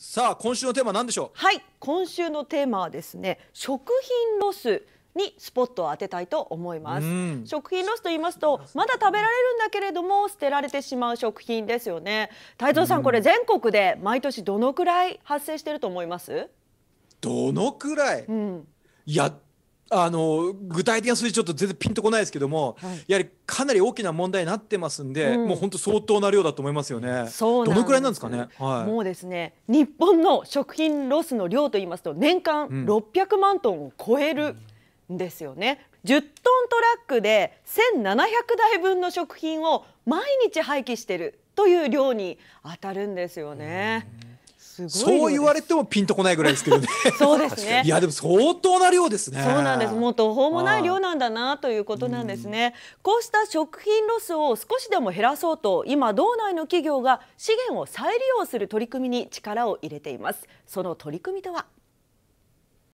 さあ今週のテーマは何でしょうはい今週のテーマはですね食品ロスにスポットを当てたいと思います、食品ロスと言いますとまだ食べられるんだけれども捨てられてしまう食品ですよね太蔵さん、これ全国で毎年どのくらい発生してると思いますどのくらい、うん、いやあの具体的な数字ちょっと全然ピンとこないですけども、はい、やはりかなり大きな問題になってますんで、うん、もう本当相当な量だと思いますよね。どのくらいなんですかね、はい、もうですね日本の食品ロスの量といいますと年間600万トンを超えるんですよね。うん、10トントラックで1700台分の食品を毎日廃棄しているという量に当たるんですよね。うんそう言われてもピンとこないぐらいですけどね。そうですね。いやでも相当な量ですね。そうなんです。もう途方もない量なんだなということなんですね。こうした食品ロスを少しでも減らそうと、今道内の企業が資源を再利用する取り組みに力を入れています。その取り組みとは。